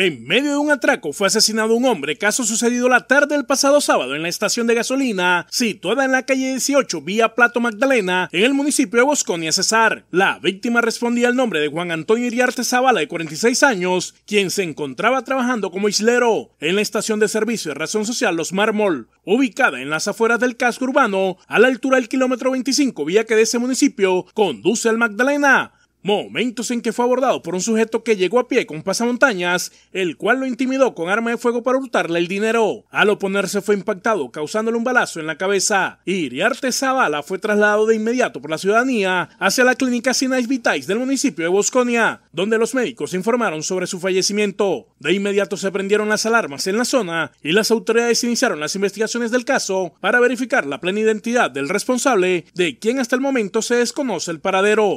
En medio de un atraco fue asesinado un hombre, caso sucedido la tarde del pasado sábado en la estación de gasolina situada en la calle 18 vía Plato Magdalena en el municipio de Bosconia Cesar. La víctima respondía al nombre de Juan Antonio Iriarte Zavala de 46 años, quien se encontraba trabajando como islero en la estación de servicio de razón social Los Mármol, ubicada en las afueras del casco urbano a la altura del kilómetro 25 vía que de ese municipio conduce al Magdalena Momentos en que fue abordado por un sujeto que llegó a pie con pasamontañas, el cual lo intimidó con arma de fuego para hurtarle el dinero. Al oponerse fue impactado, causándole un balazo en la cabeza. Iriarte Zavala fue trasladado de inmediato por la ciudadanía hacia la clínica Sinais Vitais del municipio de Bosconia, donde los médicos informaron sobre su fallecimiento. De inmediato se prendieron las alarmas en la zona y las autoridades iniciaron las investigaciones del caso para verificar la plena identidad del responsable, de quien hasta el momento se desconoce el paradero.